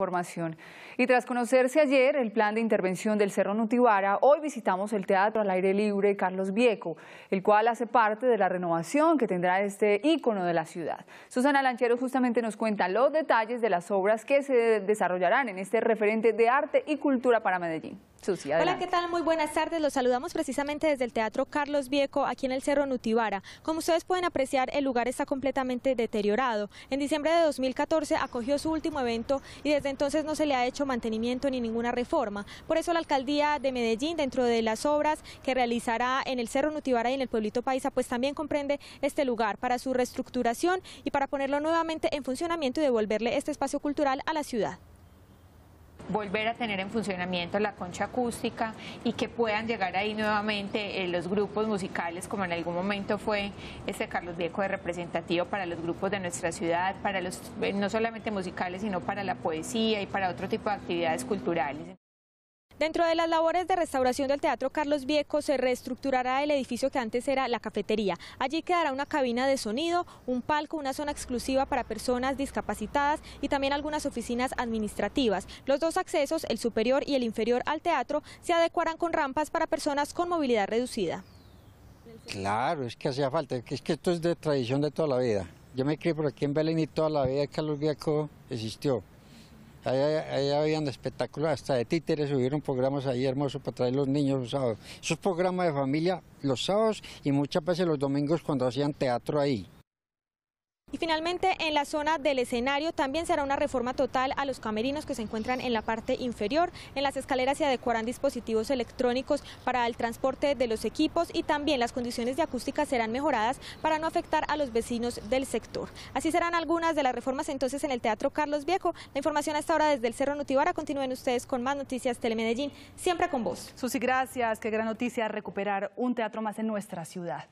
Información. Y tras conocerse ayer el plan de intervención del Cerro Nutibara, hoy visitamos el Teatro al Aire Libre Carlos Vieco, el cual hace parte de la renovación que tendrá este ícono de la ciudad. Susana Lanchero justamente nos cuenta los detalles de las obras que se desarrollarán en este referente de arte y cultura para Medellín. Hola, ¿qué tal? Muy buenas tardes. Los saludamos precisamente desde el Teatro Carlos Vieco, aquí en el Cerro Nutibara. Como ustedes pueden apreciar, el lugar está completamente deteriorado. En diciembre de 2014 acogió su último evento y desde entonces no se le ha hecho mantenimiento ni ninguna reforma. Por eso la alcaldía de Medellín, dentro de las obras que realizará en el Cerro Nutibara y en el Pueblito Paisa, pues también comprende este lugar para su reestructuración y para ponerlo nuevamente en funcionamiento y devolverle este espacio cultural a la ciudad volver a tener en funcionamiento la concha acústica y que puedan llegar ahí nuevamente eh, los grupos musicales, como en algún momento fue este Carlos Diego de representativo para los grupos de nuestra ciudad, para los eh, no solamente musicales, sino para la poesía y para otro tipo de actividades culturales. Dentro de las labores de restauración del Teatro Carlos Vieco se reestructurará el edificio que antes era la cafetería. Allí quedará una cabina de sonido, un palco, una zona exclusiva para personas discapacitadas y también algunas oficinas administrativas. Los dos accesos, el superior y el inferior al teatro, se adecuarán con rampas para personas con movilidad reducida. Claro, es que hacía falta, es que esto es de tradición de toda la vida. Yo me crié por aquí en Belén y toda la vida Carlos Vieco existió. Allá, habían espectáculos hasta de títeres, hubieron programas ahí hermosos para traer los niños los sábados. Esos programas de familia los sábados y muchas veces los domingos cuando hacían teatro ahí. Y finalmente, en la zona del escenario también será una reforma total a los camerinos que se encuentran en la parte inferior. En las escaleras se adecuarán dispositivos electrónicos para el transporte de los equipos y también las condiciones de acústica serán mejoradas para no afectar a los vecinos del sector. Así serán algunas de las reformas entonces en el Teatro Carlos Viejo. La información hasta ahora desde el Cerro Nutibara. Continúen ustedes con más noticias Telemedellín, siempre con vos. Susi, gracias. Qué gran noticia recuperar un teatro más en nuestra ciudad.